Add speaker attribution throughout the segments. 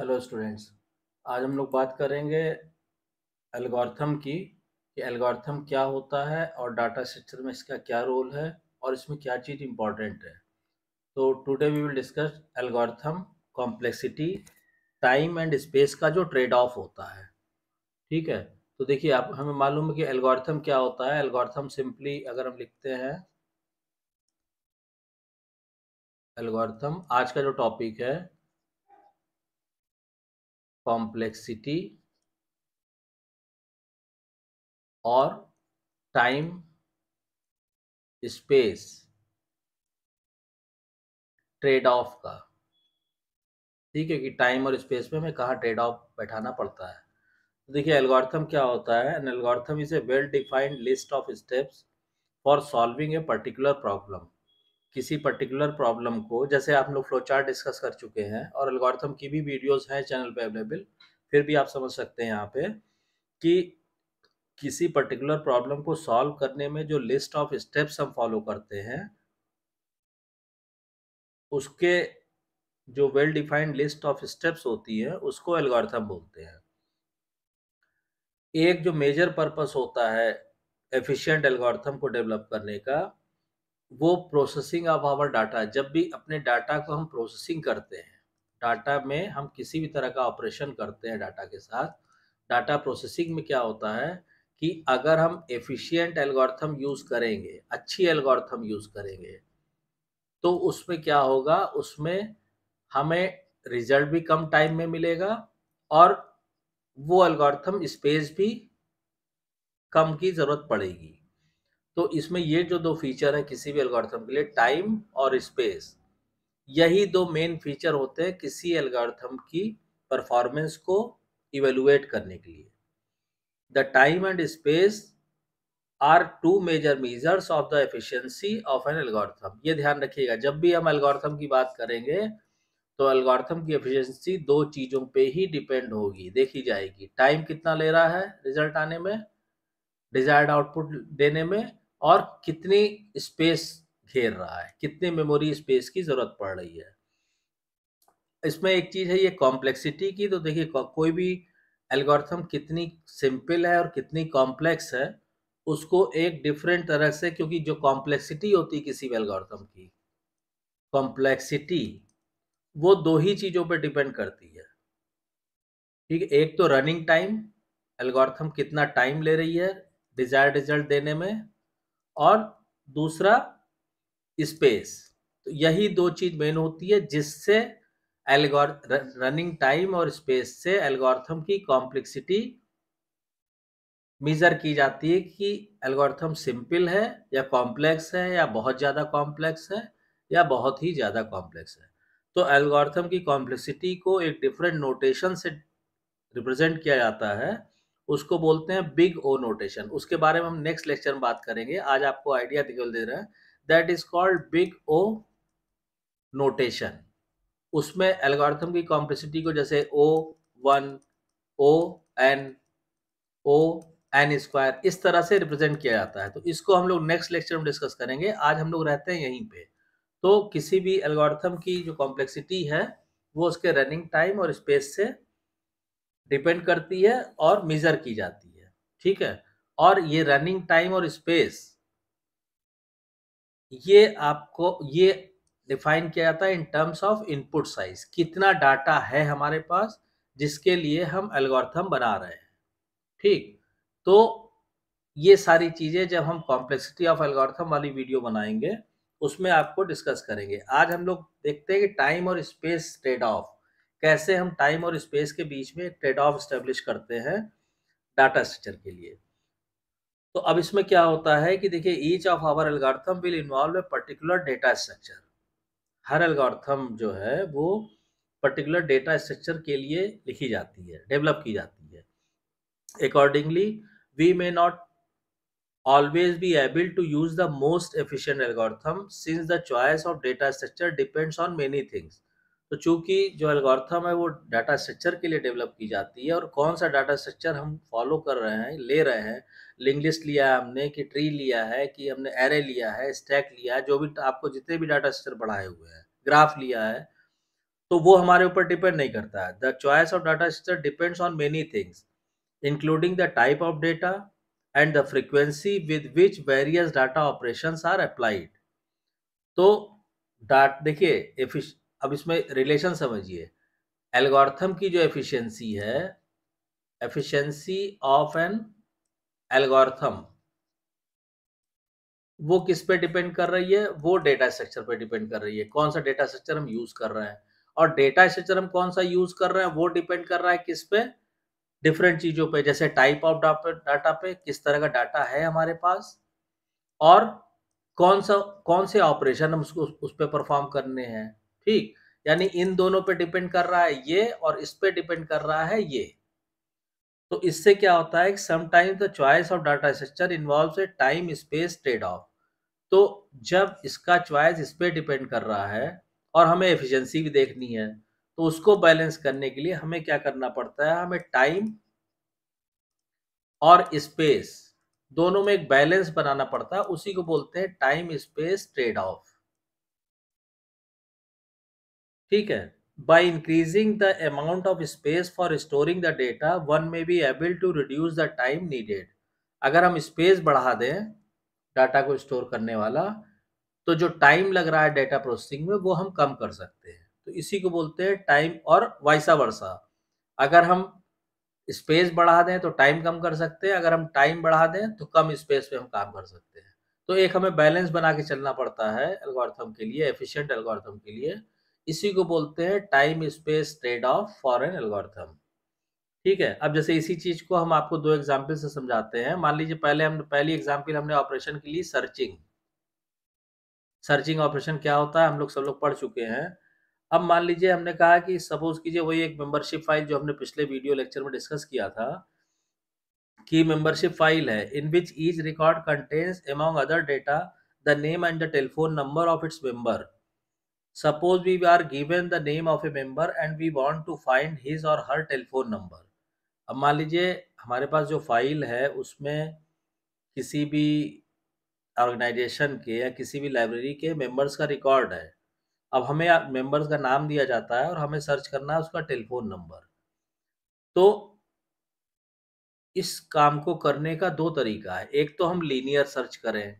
Speaker 1: Hello students आज हम लोग बात करेंगे एल्गोरिथम की कि एल्गोरिथम क्या होता है और डाटा स्ट्रक्चर में इसका क्या रोल है और इसमें क्या चीज़ इम्पॉर्टेंट है तो today we will discuss algorithm complexity time and space का जो ट्रेड ऑफ होता है ठीक है तो देखिए आप हमें मालूम है कि एल्गोरिथम क्या होता है एल्गोरिथम सिंपली अगर हम लिखते हैं एल्गोरिथम आज का जो टॉपिक है complexity और टाइम स्पेस ट्रेड ऑफ का ठीक है कि टाइम और स्पेस में हमें कहाँ ट्रेड ऑफ बैठाना पड़ता है तो देखिए एल्गोरिथम क्या होता है an algorithm is a well defined list of steps for solving a particular problem किसी पर्टिकुलर प्रॉब्लम को जैसे आप लोग फ्लो चार्ट डिस्कस कर चुके हैं और अलगोरथम की भी वीडियोस हैं चैनल पे अवेलेबल फिर भी आप समझ सकते हैं यहाँ पे कि किसी पर्टिकुलर प्रॉब्लम को सॉल्व करने में जो लिस्ट ऑफ स्टेप्स हम फॉलो करते हैं उसके जो well defined list of steps होती है उसको एल्गोरिथम बोलते हैं एक जो मेजर पर्पस होता है एफिशिएंट एल्गोरिथम को डेवलप करने का वो प्रोसेसिंग ऑफ आवर डाटा जब भी अपने डाटा को हम प्रोसेसिंग करते हैं डाटा में हम किसी भी तरह का ऑपरेशन करते हैं डाटा के साथ डाटा प्रोसेसिंग में क्या होता है कि अगर हम एफिशिएंट एल्गोरिथम यूज़ करेंगे अच्छी एल्गोरिथम यूज़ करेंगे तो उसमें क्या होगा उसमें हमें रिजल्ट भी कम टाइम में मिलेगा और वो एल्गोरिथम स्पेस भी कम की ज़रूरत पड़ेगी तो इसमें ये जो दो फीचर हैं किसी भी एल्गोरिथम के लिए टाइम और स्पेस यही दो मेन फीचर होते हैं किसी एल्गोरिथम की परफॉर्मेंस को इवेलुएट करने के लिए the time and space are two major measures of the efficiency of an algorithm ये ध्यान रखिएगा जब भी हम एल्गोरिथम की बात करेंगे तो एल्गोरिथम की एफिशिएंसी दो चीज़ों पे ही डिपेंड होगी देखी जाएगी टाइम कितना ले रहा है रिजल्ट आने में डिजायर्ड आउटपुट देने में और कितनी स्पेस घेर रहा है कितने मेमोरी स्पेस की जरूरत पड़ रही है इसमें एक चीज है ये कॉम्प्लेक्सिटी की तो देखिए को, कोई भी एल्गोरिथम कितनी सिंपल है और कितनी कॉम्प्लेक्स है उसको एक डिफरेंट तरह से क्योंकि जो कॉम्प्लेक्सिटी होती है किसी भी एल्गोरिथम की कॉम्प्लेक्सिटी वो दो ही चीज़ों पर डिपेंड करती है ठीक है एक तो रनिंग टाइम एल्गोरिथम कितना टाइम ले रही है डिजायर्ड रिजल्ट देने में और दूसरा स्पेस तो यही दो चीज मेन होती है जिससे एल्गोर रनिंग टाइम और स्पेस से एल्गोरिथम की कॉम्प्लेक्सिटी मेजर की जाती है कि एल्गोरिथम सिंपल है या कॉम्प्लेक्स है या बहुत ज़्यादा कॉम्प्लेक्स है या बहुत ही ज़्यादा कॉम्प्लेक्स है तो एल्गोरिथम की कॉम्प्लेक्सिटी को एक डिफरेंट नोटेशन से रिप्रेजेंट किया जाता है उसको बोलते हैं बिग ओ नोटेशन उसके बारे में हम नेक्स्ट लेक्चर में बात करेंगे आज आपको आइडिया केवल दे रहे हैं that is called big O notation उसमें एल्गोरिथम की कॉम्प्लेक्सिटी को जैसे O one O n O n square इस तरह से रिप्रेजेंट किया जाता है तो इसको हम लोग नेक्स्ट लेक्चर में डिस्कस करेंगे आज हम लोग रहते हैं यहीं पे तो किसी भी एल्गोरिथम की जो कॉम्प्लेक्सिटी है वो उसके रनिंग टाइम और स्पेस से डिपेंड करती है और मेजर की जाती है ठीक है और ये रनिंग टाइम और स्पेस ये आपको ये डिफाइन किया जाता है in terms of input size कितना डाटा है हमारे पास जिसके लिए हम एल्गोरिथम बना रहे हैं ठीक तो ये सारी चीज़ें जब हम कॉम्प्लेक्सिटी ऑफ एल्गोरिथम वाली वीडियो बनाएंगे उसमें आपको डिस्कस करेंगे आज हम लोग देखते हैं कि टाइम और स्पेस ट्रेड ऑफ कैसे हम टाइम और स्पेस के बीच में एक ट्रेड ऑफ स्टेब्लिश करते हैं डाटा स्ट्रक्चर के लिए तो अब इसमें क्या होता है कि देखिए each of our algorithm will involve a particular data structure हर एल्गार्थम जो है वो पर्टिकुलर डेटा स्ट्रक्चर के लिए लिखी जाती है डेवलप की जाती है accordingly we may not always be able to use the most efficient algorithm since the choice of data structure depends on many things तो चूंकि जो एल्गोरिथम है वो डाटा स्ट्रक्चर के लिए डेवलप की जाती है और कौन सा डाटा स्ट्रक्चर हम फॉलो कर रहे हैं ले रहे हैं लिंक लिस्ट लिया है हमने कि ट्री लिया है कि हमने एरे लिया है स्टैक लिया है जो भी आपको जितने भी डाटा स्ट्रक्चर बढ़ाए हुए हैं ग्राफ लिया है तो वो हमारे ऊपर डिपेंड नहीं करता है the choice of data structure depends on many things including the type of data and the frequency with which various data operation are applied तो डाट देखिए अब इसमें रिलेशन समझिए एल्गोरिथम की जो एफिशिएंसी है एफिशिएंसी ऑफ एन एल्गोरिथम वो किस पे डिपेंड कर रही है वो डेटा स्ट्रक्चर पे डिपेंड कर रही है कौन सा डेटा स्ट्रक्चर हम यूज कर रहे हैं और डेटा स्ट्रक्चर हम कौन सा यूज कर रहे हैं वो डिपेंड कर रहा है किस पे डिफरेंट चीजों पे जैसे टाइप ऑफ डाटा पे किस तरह का डाटा है हमारे पास और कौन सा कौन से ऑपरेशन हम उसको उस पर परफॉर्म करने हैं ठीक यानी इन दोनों पे डिपेंड कर रहा है ये और इस पे डिपेंड कर रहा है ये तो इससे क्या होता है sometime the choice of data structure involve time space trade off तो जब इसका चॉइस इस पर डिपेंड कर रहा है और हमें एफिशिएंसी भी देखनी है तो उसको बैलेंस करने के लिए हमें क्या करना पड़ता है हमें टाइम और स्पेस दोनों में एक बैलेंस बनाना पड़ता है उसी को बोलते हैं टाइम स्पेस ट्रेड ऑफ ठीक है by increasing the amount of space for storing the data one may be able to reduce the time needed अगर हम स्पेस बढ़ा दें डाटा को स्टोर करने वाला तो जो टाइम लग रहा है डेटा प्रोसेसिंग में वो हम कम कर सकते हैं तो इसी को बोलते हैं टाइम और वाइसा वर्षा अगर हम स्पेस बढ़ा दें तो टाइम कम कर सकते हैं अगर हम टाइम बढ़ा दें तो कम स्पेस पे हम काम कर सकते हैं तो एक हमें बैलेंस बना के चलना पड़ता है एल्गोरिथम के लिए एफिशिएंट एल्गोरिथम के लिए इसी को बोलते हैं time space trade off for an algorithm ठीक है अब जैसे इसी चीज को हम आपको दो एग्जाम्पल से समझाते हैं मान लीजिए पहले हम पहली एग्जाम्पल हमने ऑपरेशन के लिए सर्चिंग सर्चिंग ऑपरेशन क्या होता है हम लोग सब लोग पढ़ चुके हैं अब मान लीजिए हमने कहा कि सपोज कीजिए वही एक मेंबरशिप फाइल जो हमने पिछले वीडियो लेक्चर में डिस्कस किया था कि मेंबरशिप फाइल है in which each record contains among other data the name and the telephone number of its member Suppose we are given the name of a member and we want to find his or her telephone number. अब मान लीजिए हमारे पास जो file है उसमें किसी भी organisation के या किसी भी लाइब्रेरी के मेंबर्स का रिकॉर्ड है अब हमें मेंबर्स का नाम दिया जाता है और हमें सर्च करना है उसका टेलीफोन नंबर तो इस काम को करने का दो तरीका है एक तो हम लीनियर सर्च करें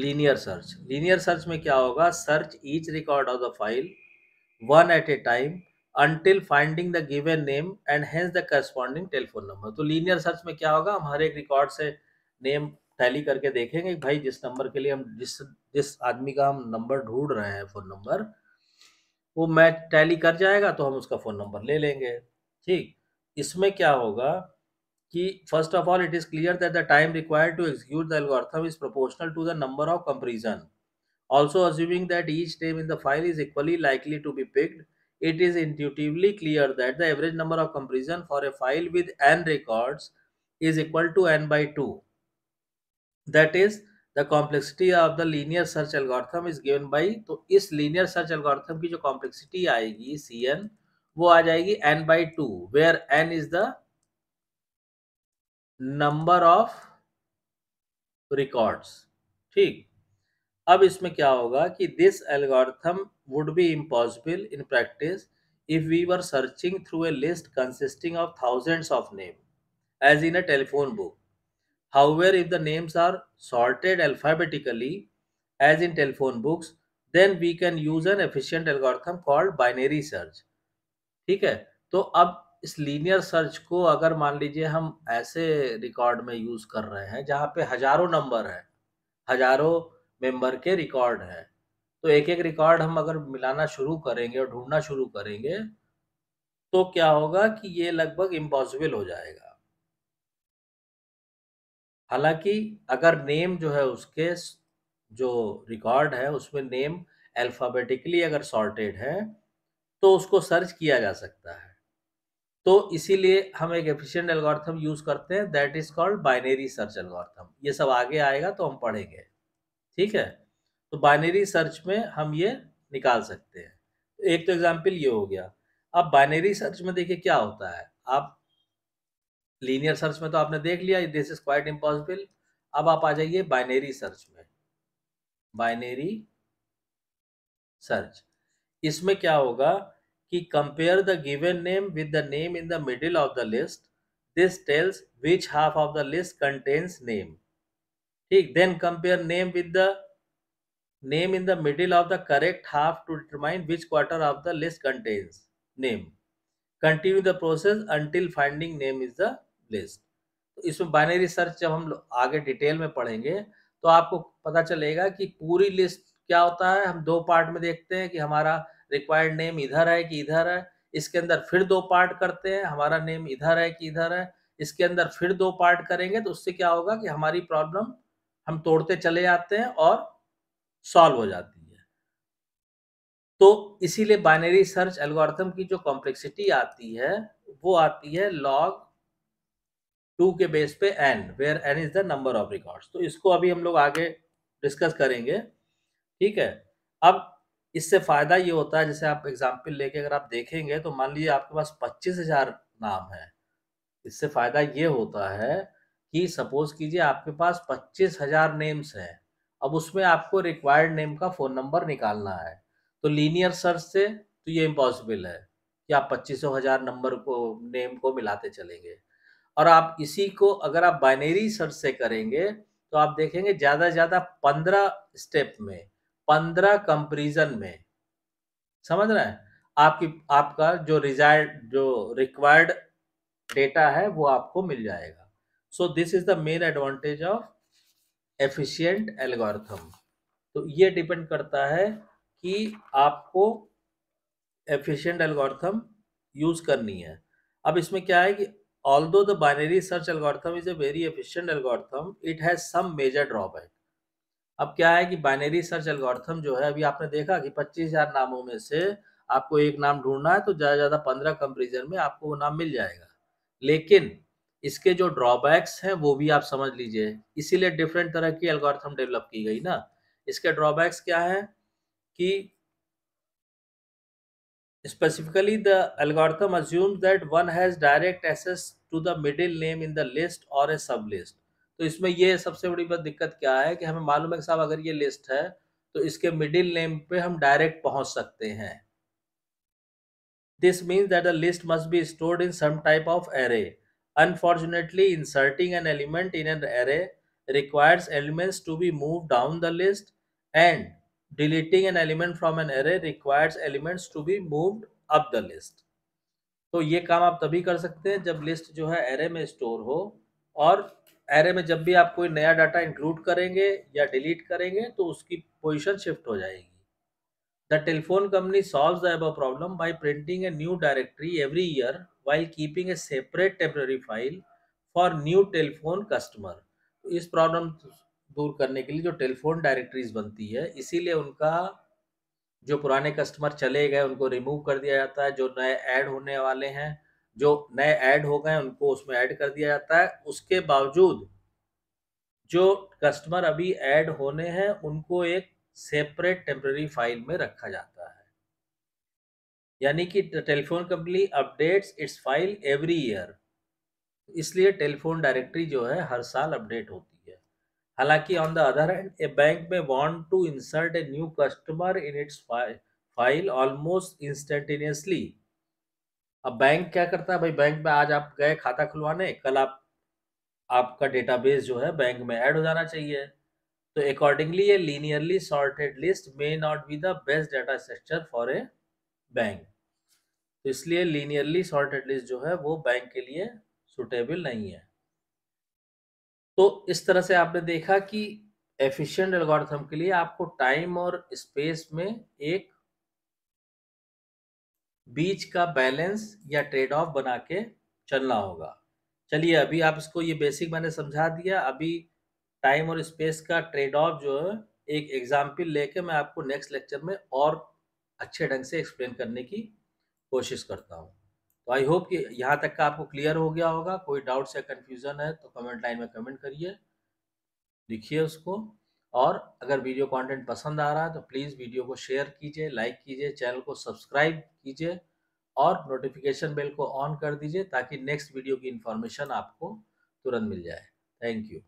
Speaker 1: लीनियर सर्च लीनियर सर्च में क्या होगा search each record of the file one at a time until finding the given name and hence the corresponding telephone number तो लीनियर सर्च में क्या होगा हम हर एक रिकॉर्ड से नेम टैली करके देखेंगे भाई जिस नंबर के लिए हम जिस जिस आदमी का हम नंबर ढूंढ रहे हैं फ़ोन नंबर वो मैच टैली कर जाएगा तो हम उसका फ़ोन नंबर ले लेंगे ठीक इसमें क्या होगा first of all, it is clear that the time required to execute the algorithm is proportional to the number of comparison. Also, assuming that each name in the file is equally likely to be picked, it is intuitively clear that the average number of comparison for a file with n records is equal to n by 2. That is, the complexity of the linear search algorithm is given by तो इस linear search algorithm की जो complexity आएगी C N वो आ जाएगी n by 2 where n is the number of records ठीक अब इसमें क्या होगा कि this algorithm would be impossible in practice if we were searching through a list consisting of thousands of name as in a telephone book how however if the names are sorted alphabetically as in telephone books then we can use an efficient algorithm called binary search ठीक है तो अब इस linear search को अगर मान लीजिए हम ऐसे रिकॉर्ड में यूज़ कर रहे हैं जहाँ पे हजारों नंबर है हजारों मेंबर के रिकॉर्ड हैं तो एक एक रिकॉर्ड हम अगर मिलाना शुरू करेंगे और ढूंढना शुरू करेंगे तो क्या होगा कि ये लगभग इम्पॉसिबल हो जाएगा हालांकि अगर नेम जो है उसके जो रिकॉर्ड है उसमें नेम अल्फ़ाबेटिकली अगर सॉर्टेड है तो उसको सर्च किया जा सकता है तो इसीलिए हम एक एफिशिएंट एल्गोरिथम यूज करते हैं that is called binary search algorithm ये सब आगे आएगा तो हम पढ़ेंगे ठीक है तो बाइनरी सर्च में हम ये निकाल सकते हैं एक तो एग्जाम्पल ये हो गया अब बाइनरी सर्च में देखिए क्या होता है आप लीनियर सर्च में तो आपने देख लिया दिस इज क्वाइट इम्पॉसिबल अब आप आ जाइए बाइनरी सर्च में बाइनरी सर्च इसमें क्या होगा कि compare the given name with the name in the middle of the list. This tells which half of the list contains name. ठीक then compare name with the name in the middle of the correct half to determine which quarter of the list contains name. Continue the process until finding name is the list. तो इसमें binary search जब हम आगे detail में पढ़ेंगे तो आपको पता चलेगा कि पूरी लिस्ट क्या होता है हम दो पार्ट में देखते हैं कि हमारा रिक्वायर्ड नेम इधर है कि इधर है इसके अंदर फिर दो पार्ट करते हैं हमारा नेम इधर है कि इधर है इसके अंदर फिर दो पार्ट करेंगे तो उससे क्या होगा कि हमारी प्रॉब्लम हम तोड़ते चले जाते हैं और सॉल्व हो जाती है तो इसीलिए बाइनरी सर्च एल्गोरिथम की जो कॉम्प्लेक्सिटी आती है वो आती है लॉग टू के बेस पे n where n is the number of records तो इसको अभी हम लोग आगे डिस्कस करेंगे ठीक है अब इससे फ़ायदा ये होता है जैसे आप एग्ज़ाम्पल लेके अगर आप देखेंगे तो मान लीजिए आपके पास पच्चीस हज़ार नाम है इससे फ़ायदा ये होता है कि सपोज़ कीजिए आपके पास पच्चीस हज़ार नेम्स हैं अब उसमें आपको रिक्वायर्ड नेम का फ़ोन नंबर निकालना है तो लीनियर सर्च से तो ये इम्पॉसिबल है कि आप पच्चीसों हज़ार नंबर को नेम को मिलाते चलेंगे और आप इसी को अगर आप बाइनरी सर्च से करेंगे तो आप देखेंगे ज़्यादा से ज़्यादा पंद्रह स्टेप में पंद्रह कंपेरिजन में समझ रहे हैं आपकी आपका जो रिजाल्ट जो रिक्वायर्ड डेटा है वो आपको मिल जाएगा so this is the main advantage of efficient algorithm तो ये डिपेंड करता है कि आपको एफिशिएंट एल्गोरिथम यूज करनी है अब इसमें क्या है कि although the binary search algorithm is a very efficient algorithm it has some major drawback अब क्या है कि बाइनरी सर्च एल्गोरिथम जो है अभी आपने देखा कि पच्चीस हजार नामों में से आपको एक नाम ढूंढना है तो ज़्यादा ज़्यादा पंद्रह कंपेरिजन में आपको वो नाम मिल जाएगा लेकिन इसके जो ड्रॉबैक्स हैं वो भी आप समझ लीजिए इसीलिए डिफरेंट तरह की एल्गोरिथम डेवलप की गई ना इसके ड्रॉबैक्स क्या है कि the algorithm algorithm that one has direct direct to the middle name in the list और ए सब लिस्ट तो इसमें ये सबसे बड़ी बात दिक्कत क्या है कि हमें मालूम है कि साहब अगर ये लिस्ट है तो इसके मिडिल नेम पे हम डायरेक्ट पहुंच सकते हैं this means that the list must be stored in some type of array unfortunately inserting an element in an array requires elements to be move down the list and deleting an element from an array requires elements to be move up the list तो ये काम आप तभी कर सकते हैं जब list जो है एरे में स्टोर हो और एरे में जब भी आप कोई नया डाटा इंक्लूड करेंगे या डिलीट करेंगे तो उसकी पोजीशन शिफ्ट हो जाएगी the telephone company solve the above problem by printing a new directory every year while keeping a separate temporary file for new telephone customer इस प्रॉब्लम दूर करने के लिए जो टेलीफोन डायरेक्टरीज बनती है इसीलिए उनका जो पुराने कस्टमर चले गए उनको रिमूव कर दिया जाता है जो नए ऐड होने वाले हैं जो नए ऐड हो गए उनको उसमें ऐड कर दिया जाता है उसके बावजूद जो कस्टमर अभी ऐड होने हैं उनको एक सेपरेट टेम्प्रेरी फाइल में रखा जाता है यानी कि telephone company updates its file every year इसलिए टेलीफोन डायरेक्टरी जो है हर साल अपडेट होती है हालांकि on the other hand a bank may want to insert a new customer in its file almost instantaneously अब बैंक क्या करता है भाई बैंक में आज आप गए खाता खुलवाने कल आप आपका डेटाबेस जो है बैंक में ऐड हो जाना चाहिए तो अकॉर्डिंगली ये linearly sorted list may not be the best data structure for a bank तो इसलिए लीनियरली सॉर्टेड लिस्ट जो है वो बैंक के लिए सुटेबल नहीं है तो इस तरह से आपने देखा कि एफिशिएंट एल्गोरिथम के लिए आपको टाइम और स्पेस में एक बीच का बैलेंस या ट्रेड ऑफ बना के चलना होगा चलिए अभी आप इसको ये बेसिक मैंने समझा दिया अभी टाइम और स्पेस का ट्रेड ऑफ जो है एक एग्जाम्पल लेके मैं आपको नेक्स्ट लेक्चर में और अच्छे ढंग से एक्सप्लेन करने की कोशिश करता हूँ तो आई होप कि यहाँ तक का आपको क्लियर हो गया होगा कोई डाउट्स या कन्फ्यूज़न है तो कमेंट लाइन में कमेंट करिए लिखिए उसको और अगर वीडियो कंटेंट पसंद आ रहा है तो प्लीज़ वीडियो को शेयर कीजिए लाइक कीजिए चैनल को सब्सक्राइब कीजिए और नोटिफिकेशन बेल को ऑन कर दीजिए ताकि नेक्स्ट वीडियो की इन्फॉर्मेशन आपको तुरंत मिल जाए थैंक यू